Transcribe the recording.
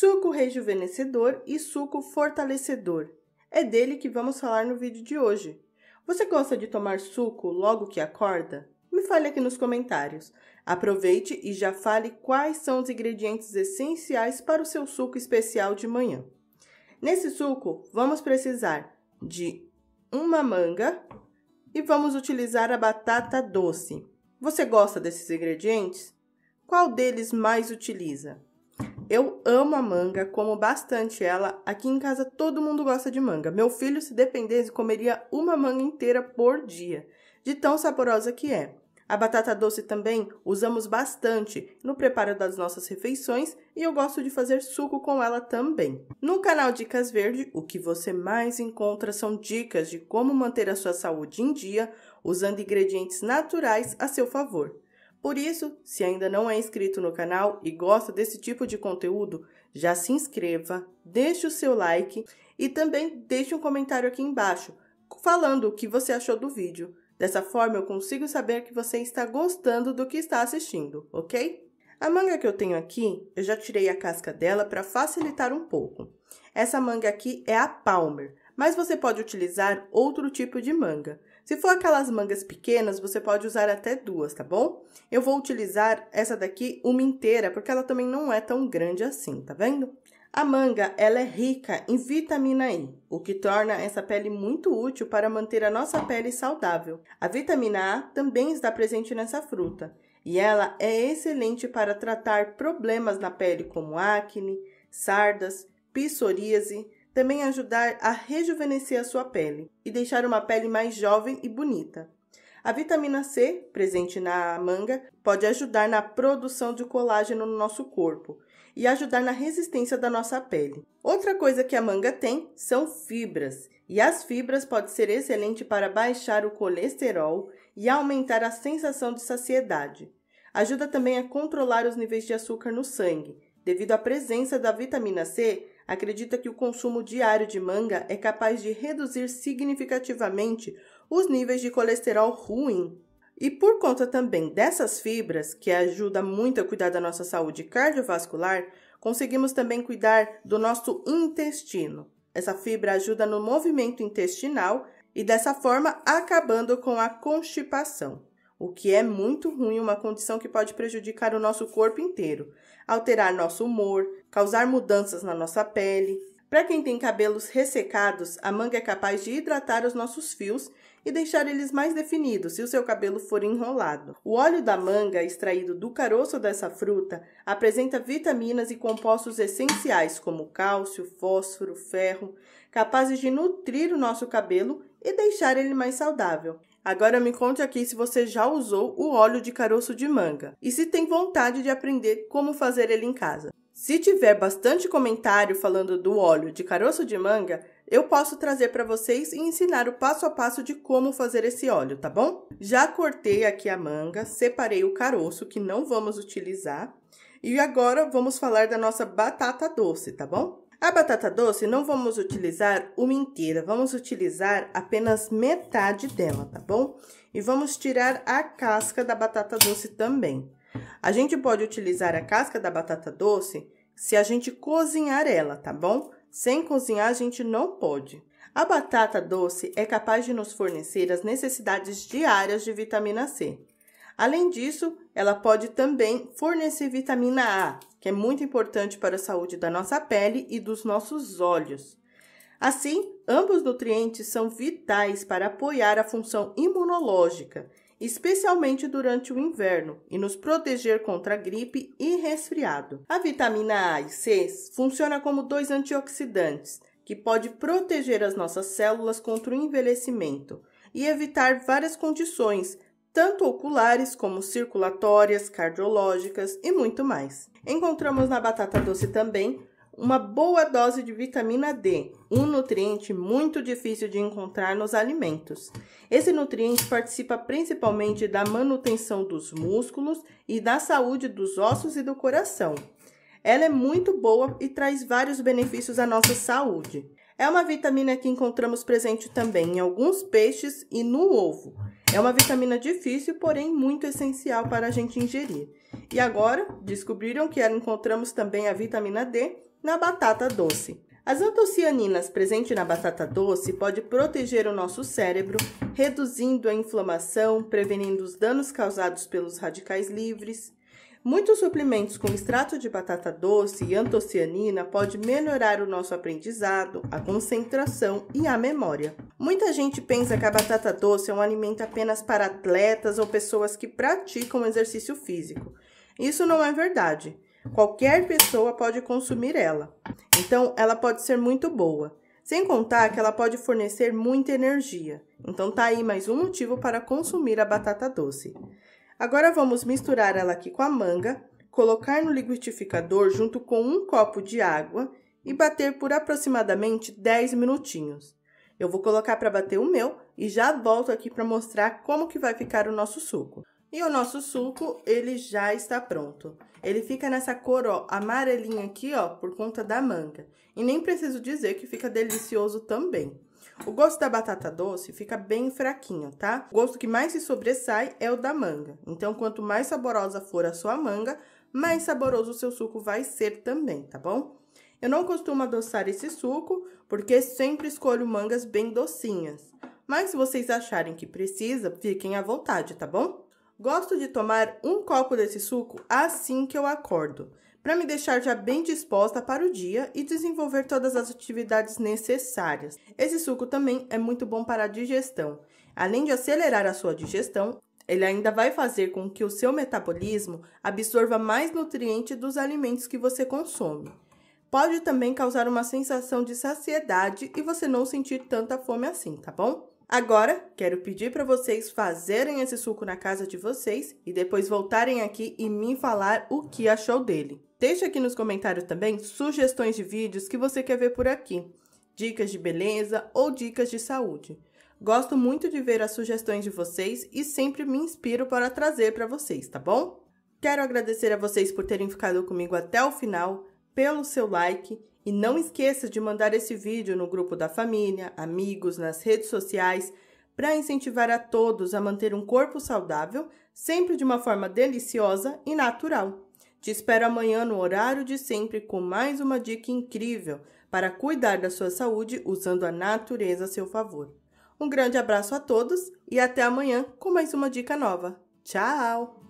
suco rejuvenescedor e suco fortalecedor. É dele que vamos falar no vídeo de hoje. Você gosta de tomar suco logo que acorda? Me fale aqui nos comentários. Aproveite e já fale quais são os ingredientes essenciais para o seu suco especial de manhã. Nesse suco, vamos precisar de uma manga e vamos utilizar a batata doce. Você gosta desses ingredientes? Qual deles mais utiliza? Eu amo a manga, como bastante ela. Aqui em casa todo mundo gosta de manga. Meu filho, se dependesse, comeria uma manga inteira por dia, de tão saborosa que é. A batata doce também usamos bastante no preparo das nossas refeições e eu gosto de fazer suco com ela também. No canal Dicas Verde, o que você mais encontra são dicas de como manter a sua saúde em dia usando ingredientes naturais a seu favor. Por isso, se ainda não é inscrito no canal e gosta desse tipo de conteúdo, já se inscreva, deixe o seu like e também deixe um comentário aqui embaixo falando o que você achou do vídeo. Dessa forma, eu consigo saber que você está gostando do que está assistindo, ok? A manga que eu tenho aqui, eu já tirei a casca dela para facilitar um pouco. Essa manga aqui é a Palmer, mas você pode utilizar outro tipo de manga. Se for aquelas mangas pequenas, você pode usar até duas, tá bom? Eu vou utilizar essa daqui uma inteira, porque ela também não é tão grande assim, tá vendo? A manga, ela é rica em vitamina E, o que torna essa pele muito útil para manter a nossa pele saudável. A vitamina A também está presente nessa fruta, e ela é excelente para tratar problemas na pele como acne, sardas, psoríase, também ajudar a rejuvenescer a sua pele e deixar uma pele mais jovem e bonita. A vitamina C, presente na manga, pode ajudar na produção de colágeno no nosso corpo e ajudar na resistência da nossa pele. Outra coisa que a manga tem são fibras, e as fibras podem ser excelente para baixar o colesterol e aumentar a sensação de saciedade. Ajuda também a controlar os níveis de açúcar no sangue. Devido à presença da vitamina C, acredita que o consumo diário de manga é capaz de reduzir significativamente os níveis de colesterol ruim. E por conta também dessas fibras, que ajuda muito a cuidar da nossa saúde cardiovascular, conseguimos também cuidar do nosso intestino. Essa fibra ajuda no movimento intestinal e dessa forma acabando com a constipação, o que é muito ruim, uma condição que pode prejudicar o nosso corpo inteiro, alterar nosso humor, causar mudanças na nossa pele. Para quem tem cabelos ressecados, a manga é capaz de hidratar os nossos fios e deixar eles mais definidos se o seu cabelo for enrolado. O óleo da manga, extraído do caroço dessa fruta, apresenta vitaminas e compostos essenciais como cálcio, fósforo, ferro, capazes de nutrir o nosso cabelo e deixar ele mais saudável. Agora me conte aqui se você já usou o óleo de caroço de manga e se tem vontade de aprender como fazer ele em casa. Se tiver bastante comentário falando do óleo de caroço de manga, eu posso trazer para vocês e ensinar o passo a passo de como fazer esse óleo, tá bom? Já cortei aqui a manga, separei o caroço que não vamos utilizar e agora vamos falar da nossa batata doce, tá bom? A batata doce não vamos utilizar uma inteira, vamos utilizar apenas metade dela, tá bom? E vamos tirar a casca da batata doce também. A gente pode utilizar a casca da batata doce se a gente cozinhar ela, tá bom? Sem cozinhar a gente não pode. A batata doce é capaz de nos fornecer as necessidades diárias de vitamina C. Além disso, ela pode também fornecer vitamina A, que é muito importante para a saúde da nossa pele e dos nossos olhos. Assim, ambos nutrientes são vitais para apoiar a função imunológica especialmente durante o inverno, e nos proteger contra gripe e resfriado. A vitamina A e C funciona como dois antioxidantes que pode proteger as nossas células contra o envelhecimento e evitar várias condições, tanto oculares como circulatórias, cardiológicas e muito mais. Encontramos na batata doce também uma boa dose de vitamina D, um nutriente muito difícil de encontrar nos alimentos. Esse nutriente participa principalmente da manutenção dos músculos e da saúde dos ossos e do coração. Ela é muito boa e traz vários benefícios à nossa saúde. É uma vitamina que encontramos presente também em alguns peixes e no ovo. É uma vitamina difícil, porém muito essencial para a gente ingerir. E agora, descobriram que encontramos também a vitamina D na batata doce. As antocianinas presentes na batata doce podem proteger o nosso cérebro, reduzindo a inflamação, prevenindo os danos causados pelos radicais livres. Muitos suplementos com extrato de batata doce e antocianina podem melhorar o nosso aprendizado, a concentração e a memória. Muita gente pensa que a batata doce é um alimento apenas para atletas ou pessoas que praticam exercício físico. Isso não é verdade. Qualquer pessoa pode consumir ela. Então, ela pode ser muito boa. Sem contar que ela pode fornecer muita energia. Então, tá aí mais um motivo para consumir a batata doce. Agora, vamos misturar ela aqui com a manga, colocar no liquidificador junto com um copo de água e bater por aproximadamente 10 minutinhos. Eu vou colocar para bater o meu e já volto aqui para mostrar como que vai ficar o nosso suco. E o nosso suco, ele já está pronto. Ele fica nessa cor, ó, amarelinha aqui, ó, por conta da manga. E nem preciso dizer que fica delicioso também. O gosto da batata doce fica bem fraquinho, tá? O gosto que mais se sobressai é o da manga. Então, quanto mais saborosa for a sua manga, mais saboroso o seu suco vai ser também, tá bom? Eu não costumo adoçar esse suco, porque sempre escolho mangas bem docinhas. Mas se vocês acharem que precisa, fiquem à vontade, tá bom? Gosto de tomar um copo desse suco assim que eu acordo, para me deixar já bem disposta para o dia e desenvolver todas as atividades necessárias. Esse suco também é muito bom para a digestão. Além de acelerar a sua digestão, ele ainda vai fazer com que o seu metabolismo absorva mais nutrientes dos alimentos que você consome. Pode também causar uma sensação de saciedade e você não sentir tanta fome assim, tá bom? Agora, quero pedir para vocês fazerem esse suco na casa de vocês e depois voltarem aqui e me falar o que achou dele. Deixe aqui nos comentários também sugestões de vídeos que você quer ver por aqui, dicas de beleza ou dicas de saúde. Gosto muito de ver as sugestões de vocês e sempre me inspiro para trazer para vocês, tá bom? Quero agradecer a vocês por terem ficado comigo até o final, pelo seu like e não esqueça de mandar esse vídeo no grupo da família, amigos, nas redes sociais, para incentivar a todos a manter um corpo saudável, sempre de uma forma deliciosa e natural. Te espero amanhã no horário de sempre com mais uma dica incrível para cuidar da sua saúde usando a natureza a seu favor. Um grande abraço a todos e até amanhã com mais uma dica nova. Tchau!